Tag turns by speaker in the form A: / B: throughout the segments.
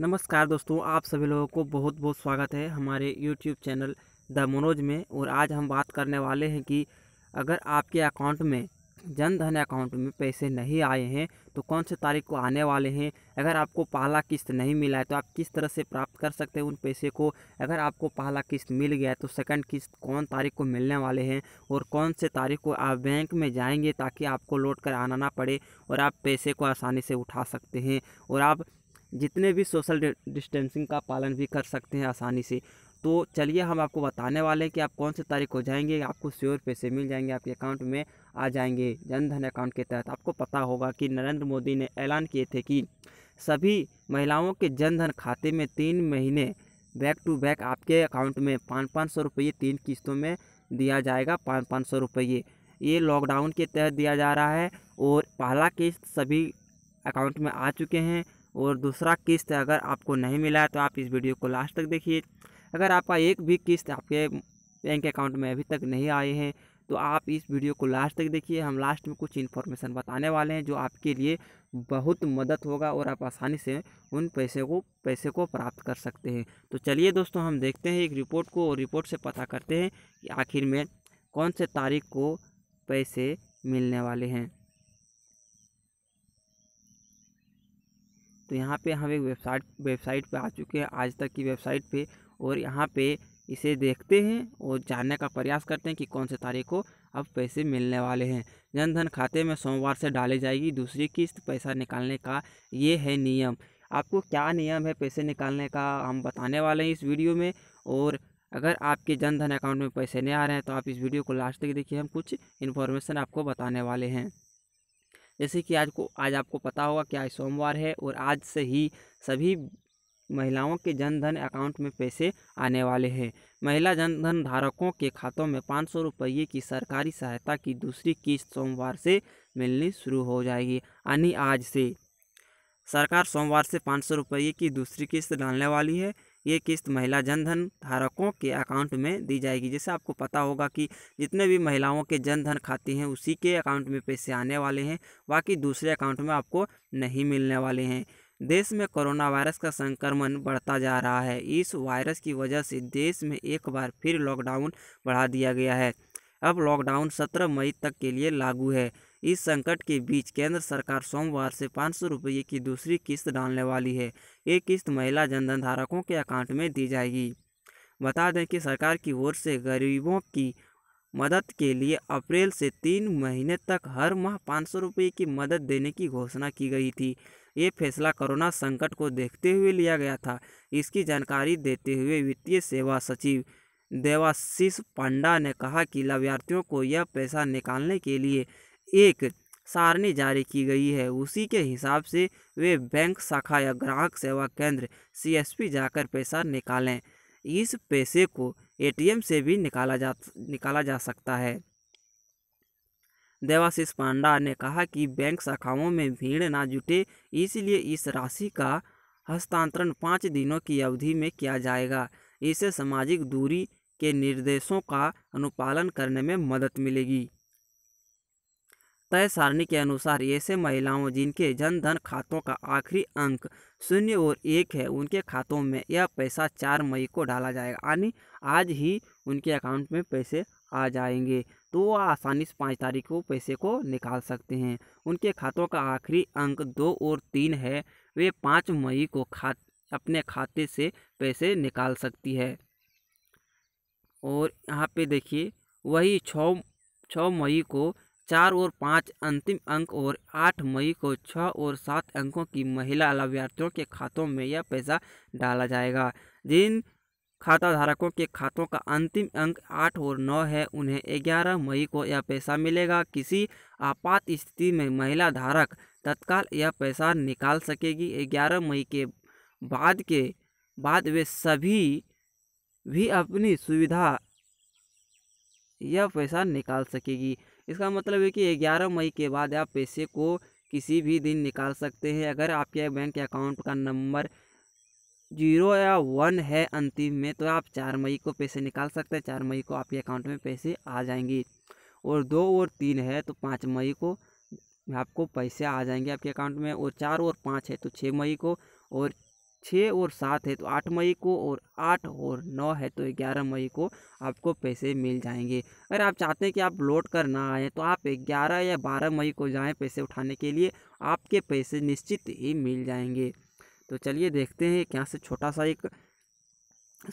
A: नमस्कार दोस्तों आप सभी लोगों को बहुत बहुत स्वागत है हमारे YouTube चैनल द मनोज में और आज हम बात करने वाले हैं कि अगर आपके अकाउंट में जन धन अकाउंट में पैसे नहीं आए हैं तो कौन से तारीख को आने वाले हैं अगर आपको पहला किस्त नहीं मिला है तो आप किस तरह से प्राप्त कर सकते हैं उन पैसे को अगर आपको पहला किस्त मिल गया है तो सेकंड किस्त कौन तारीख को मिलने वाले हैं और कौन से तारीख को आप बैंक में जाएंगे ताकि आपको लौट कर आना ना पड़े और आप पैसे को आसानी से उठा सकते हैं और आप जितने भी सोशल डिस्टेंसिंग का पालन भी कर सकते हैं आसानी से तो चलिए हम आपको बताने वाले हैं कि आप कौन से तारीख को जाएंगे आपको श्योर पैसे मिल जाएंगे आपके अकाउंट में आ जाएंगे जनधन अकाउंट के तहत आपको पता होगा कि नरेंद्र मोदी ने ऐलान किए थे कि सभी महिलाओं के जनधन खाते में तीन महीने बैक टू बैक आपके अकाउंट में पाँच पाँच सौ रुपये तीन किस्तों में दिया जाएगा पाँच पाँच सौ रुपये ये लॉकडाउन के तहत दिया जा रहा है और पहला किस्त सभी अकाउंट में आ चुके हैं और दूसरा किस्त अगर आपको नहीं मिला है तो आप इस वीडियो को लास्ट तक देखिए अगर आपका एक भी किस्त आपके बैंक अकाउंट में अभी तक नहीं आए हैं तो आप इस वीडियो को लास्ट तक देखिए हम लास्ट में कुछ इन्फॉर्मेशन बताने वाले हैं जो आपके लिए बहुत मदद होगा और आप आसानी से उन पैसे को पैसे को प्राप्त कर सकते हैं तो चलिए दोस्तों हम देखते हैं एक रिपोर्ट को और रिपोर्ट से पता करते हैं कि आखिर में कौन से तारीख को पैसे मिलने वाले हैं तो यहाँ पे हम एक वेबसाइट वेबसाइट पे आ चुके हैं आज तक की वेबसाइट पे और यहाँ पे इसे देखते हैं और जानने का प्रयास करते हैं कि कौन से तारीख को अब पैसे मिलने वाले हैं जनधन खाते में सोमवार से डाली जाएगी दूसरी किस्त पैसा निकालने का ये है नियम आपको क्या नियम है पैसे निकालने का हम बताने वाले हैं इस वीडियो में और अगर आपके जनधन अकाउंट में पैसे नहीं आ रहे हैं तो आप इस वीडियो को लास्ट तक देखिए हम कुछ इन्फॉर्मेशन आपको बताने वाले हैं जैसे कि आज को आज आपको पता होगा कि आज सोमवार है और आज से ही सभी महिलाओं के जनधन अकाउंट में पैसे आने वाले हैं महिला जनधन धारकों के खातों में पाँच सौ रुपये की सरकारी सहायता की दूसरी किस्त सोमवार से मिलनी शुरू हो जाएगी यानी आज से सरकार सोमवार से पाँच सौ रुपये की दूसरी किस्त डालने वाली है ये किस्त महिला जनधन धारकों के अकाउंट में दी जाएगी जैसे आपको पता होगा कि जितने भी महिलाओं के जनधन खाते हैं उसी के अकाउंट में पैसे आने वाले हैं बाकी दूसरे अकाउंट में आपको नहीं मिलने वाले हैं देश में कोरोना वायरस का संक्रमण बढ़ता जा रहा है इस वायरस की वजह से देश में एक बार फिर लॉकडाउन बढ़ा दिया गया है अब लॉकडाउन 17 मई तक के लिए लागू है इस संकट के बीच केंद्र सरकार सोमवार से पाँच सौ रुपये की दूसरी किस्त डालने वाली है ये किस्त महिला जनधन धारकों के अकाउंट में दी जाएगी बता दें कि सरकार की ओर से गरीबों की मदद के लिए अप्रैल से तीन महीने तक हर माह पाँच सौ रुपये की मदद देने की घोषणा की गई थी ये फैसला कोरोना संकट को देखते हुए लिया गया था इसकी जानकारी देते हुए वित्तीय सेवा सचिव देवाशीष पांडा ने कहा कि लाभार्थियों को यह पैसा निकालने के लिए एक सारणी जारी की गई है उसी के हिसाब से वे बैंक शाखा या ग्राहक सेवा केंद्र सीएसपी जाकर पैसा निकालें इस पैसे को एटीएम से भी निकाला जा निकाला जा सकता है देवाशीष पांडा ने कहा कि बैंक शाखाओं में भीड़ ना जुटे इसलिए इस राशि का हस्तांतरण पाँच दिनों की अवधि में किया जाएगा इसे सामाजिक दूरी के निर्देशों का अनुपालन करने में मदद मिलेगी तय सारणी के अनुसार ऐसे महिलाओं जिनके जनधन खातों का आखिरी अंक शून्य और एक है उनके खातों में यह पैसा चार मई को डाला जाएगा यानी आज ही उनके अकाउंट में पैसे आ जाएंगे तो वो आसानी से पाँच तारीख को पैसे को निकाल सकते हैं उनके खातों का आखिरी अंक दो और तीन है वे पाँच मई को खा अपने खाते से पैसे निकाल सकती है और यहाँ पे देखिए वही छ छ मई को चार और पाँच अंतिम अंक और आठ मई को छः और सात अंकों की महिला लाभार्थियों के खातों में यह पैसा डाला जाएगा जिन खाता धारकों के खातों का अंतिम अंक आठ और नौ है उन्हें ग्यारह मई को यह पैसा मिलेगा किसी आपात स्थिति में महिला धारक तत्काल यह पैसा निकाल सकेगी ग्यारह मई के बाद के बाद वे सभी भी अपनी सुविधा या पैसा निकाल सकेगी इसका मतलब है कि ग्यारह मई के बाद आप पैसे को किसी भी दिन निकाल सकते हैं अगर आपके बैंक अकाउंट का नंबर जीरो या वन है अंतिम में तो आप चार मई को पैसे निकाल सकते हैं चार मई को आपके अकाउंट में पैसे आ जाएंगे और दो और तीन है तो पाँच मई को आपको पैसे आ जाएंगे आपके अकाउंट में और चार और पाँच है तो छः मई को और छः और सात है तो आठ मई को और आठ और नौ है तो ग्यारह मई को आपको पैसे मिल जाएंगे अगर आप चाहते हैं कि आप लौट कर ना आएँ तो आप ग्यारह या बारह मई को जाएँ पैसे उठाने के लिए आपके पैसे निश्चित ही मिल जाएंगे तो चलिए देखते हैं क्या से छोटा सा एक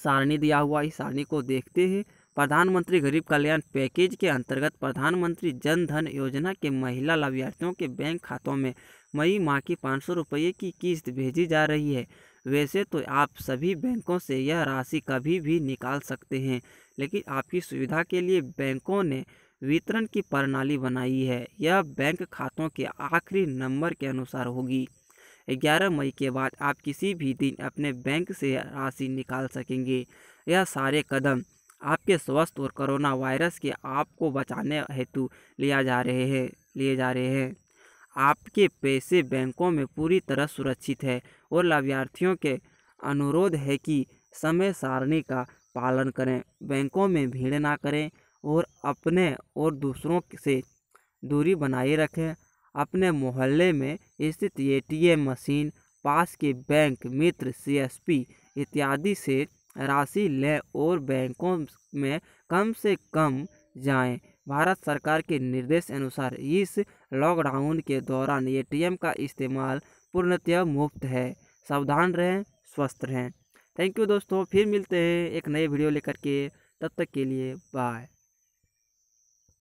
A: सारणी दिया हुआ इस सारणी को देखते हैं प्रधानमंत्री गरीब कल्याण पैकेज के अंतर्गत प्रधानमंत्री जन धन योजना के महिला लाभार्थियों के बैंक खातों में मई माह की पाँच सौ रुपये की किस्त भेजी जा रही है वैसे तो आप सभी बैंकों से यह राशि कभी भी निकाल सकते हैं लेकिन आपकी सुविधा के लिए बैंकों ने वितरण की प्रणाली बनाई है यह बैंक खातों के आखिरी नंबर के अनुसार होगी 11 मई के बाद आप किसी भी दिन अपने बैंक से राशि निकाल सकेंगे यह सारे कदम आपके स्वस्थ और कोरोना वायरस के आपको बचाने हेतु लिया जा रहे हैं लिए जा रहे हैं आपके पैसे बैंकों में पूरी तरह सुरक्षित है और लाभार्थियों के अनुरोध है कि समय सारणी का पालन करें बैंकों में भीड़ ना करें और अपने और दूसरों से दूरी बनाए रखें अपने मोहल्ले में स्थित एटीएम मशीन पास के बैंक मित्र सीएसपी इत्यादि से राशि लें और बैंकों में कम से कम जाएं भारत सरकार के निर्देश अनुसार इस लॉकडाउन के दौरान एटीएम का इस्तेमाल पूर्णतः मुफ्त है सावधान रहें स्वस्थ रहें थैंक यू दोस्तों फिर मिलते हैं एक नए वीडियो लेकर के तब तक के लिए बाय